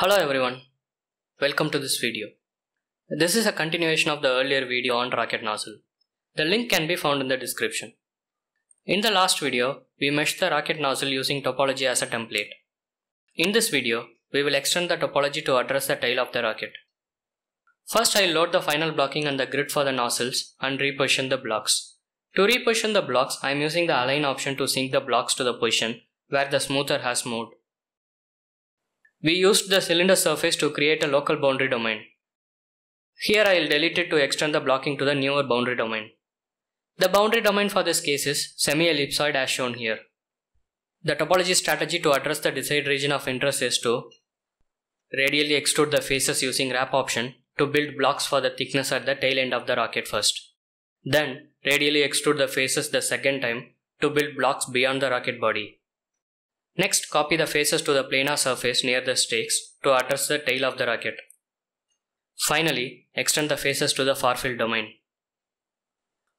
Hello everyone, welcome to this video. This is a continuation of the earlier video on rocket nozzle. The link can be found in the description. In the last video, we meshed the rocket nozzle using topology as a template. In this video, we will extend the topology to address the tail of the rocket. First I'll load the final blocking and the grid for the nozzles and reposition the blocks. To reposition the blocks, I'm using the align option to sync the blocks to the position where the smoother has moved. We used the cylinder surface to create a local boundary domain. Here I will delete it to extend the blocking to the newer boundary domain. The boundary domain for this case is semi-ellipsoid as shown here. The topology strategy to address the desired region of interest is to radially extrude the faces using wrap option to build blocks for the thickness at the tail end of the rocket first. Then, radially extrude the faces the second time to build blocks beyond the rocket body. Next, copy the faces to the planar surface near the stakes to address the tail of the rocket. Finally, extend the faces to the far-field domain.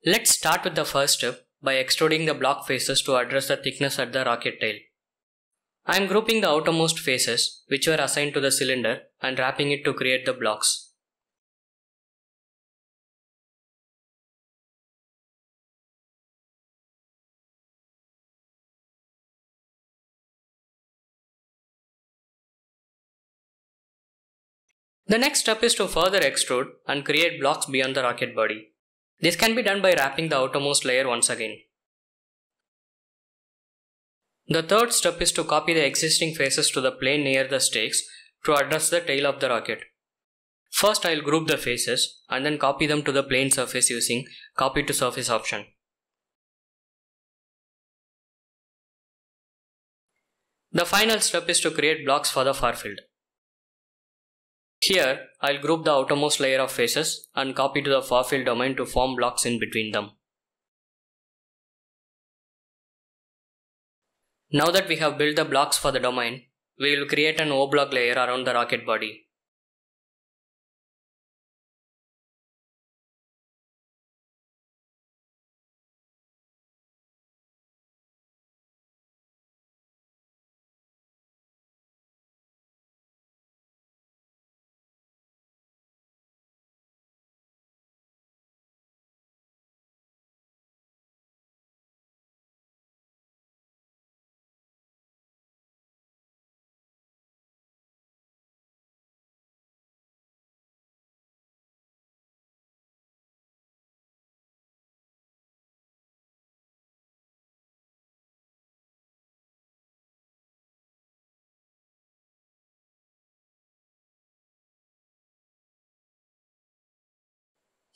Let's start with the first step by extruding the block faces to address the thickness at the rocket tail. I am grouping the outermost faces, which were assigned to the cylinder, and wrapping it to create the blocks. The next step is to further extrude and create blocks beyond the rocket body. This can be done by wrapping the outermost layer once again. The third step is to copy the existing faces to the plane near the stakes to address the tail of the rocket. First I'll group the faces and then copy them to the plane surface using copy to surface option. The final step is to create blocks for the far field. Here, I'll group the outermost layer of faces and copy to the far field domain to form blocks in between them. Now that we have built the blocks for the domain, we will create an O-block layer around the rocket body.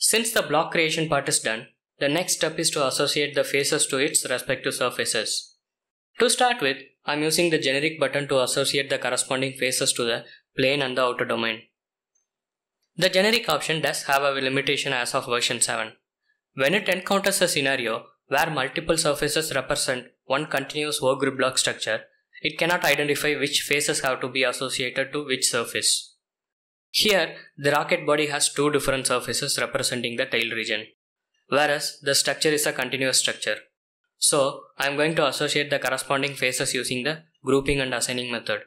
Since the block creation part is done, the next step is to associate the faces to its respective surfaces. To start with, I'm using the generic button to associate the corresponding faces to the plane and the outer domain. The generic option does have a limitation as of version 7. When it encounters a scenario where multiple surfaces represent one continuous O-grid block structure, it cannot identify which faces have to be associated to which surface. Here, the rocket body has two different surfaces representing the tail region, whereas the structure is a continuous structure. So, I am going to associate the corresponding faces using the grouping and assigning method.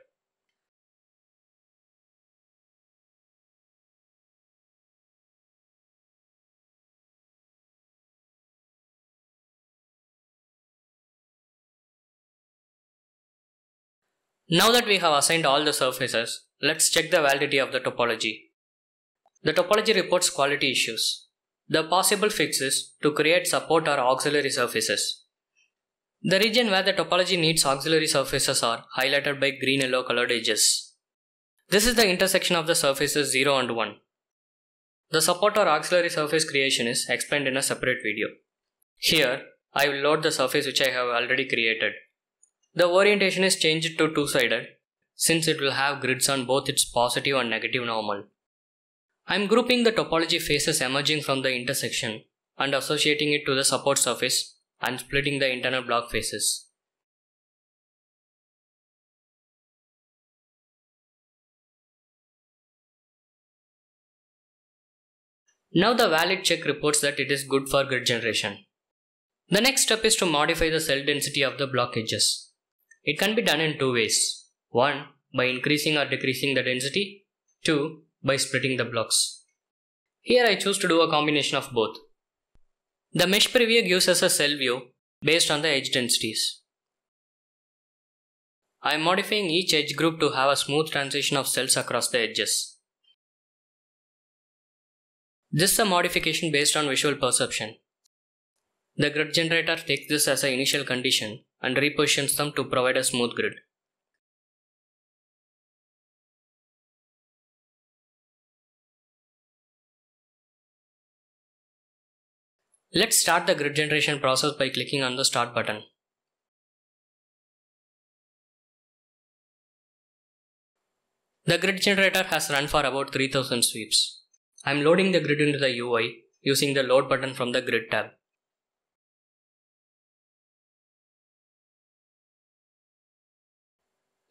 Now that we have assigned all the surfaces, let's check the validity of the topology. The topology reports quality issues, the possible fixes to create support or auxiliary surfaces. The region where the topology needs auxiliary surfaces are highlighted by green yellow colored edges. This is the intersection of the surfaces 0 and 1. The support or auxiliary surface creation is explained in a separate video. Here, I will load the surface which I have already created. The orientation is changed to two-sided since it will have grids on both its positive and negative normal. I am grouping the topology faces emerging from the intersection and associating it to the support surface and splitting the internal block faces. Now the valid check reports that it is good for grid generation. The next step is to modify the cell density of the block edges. It can be done in two ways. One, by increasing or decreasing the density. Two, by splitting the blocks. Here I choose to do a combination of both. The mesh preview gives us a cell view based on the edge densities. I am modifying each edge group to have a smooth transition of cells across the edges. This is a modification based on visual perception. The grid generator takes this as an initial condition and repositions them to provide a smooth grid. Let's start the grid generation process by clicking on the start button. The grid generator has run for about 3000 sweeps. I am loading the grid into the UI using the load button from the grid tab.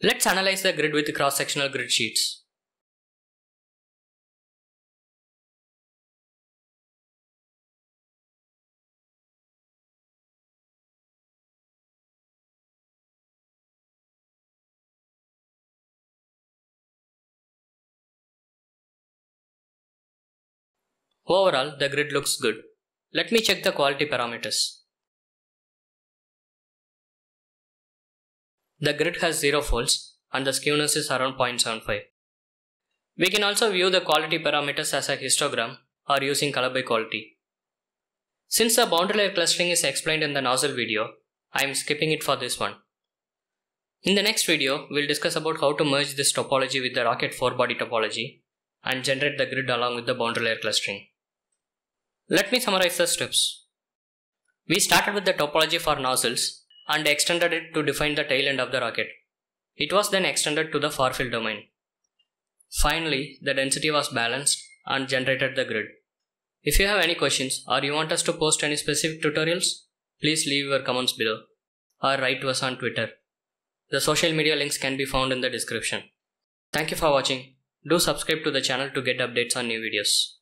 Let's analyze the grid with cross-sectional grid sheets. Overall, the grid looks good. Let me check the quality parameters. The grid has 0 folds and the skewness is around 0.75. We can also view the quality parameters as a histogram or using color by quality. Since the boundary layer clustering is explained in the nozzle video, I am skipping it for this one. In the next video, we'll discuss about how to merge this topology with the rocket 4-body topology and generate the grid along with the boundary layer clustering. Let me summarize the steps. We started with the topology for nozzles and extended it to define the tail end of the rocket. It was then extended to the far field domain. Finally, the density was balanced and generated the grid. If you have any questions or you want us to post any specific tutorials, please leave your comments below or write to us on Twitter. The social media links can be found in the description. Thank you for watching. Do subscribe to the channel to get updates on new videos.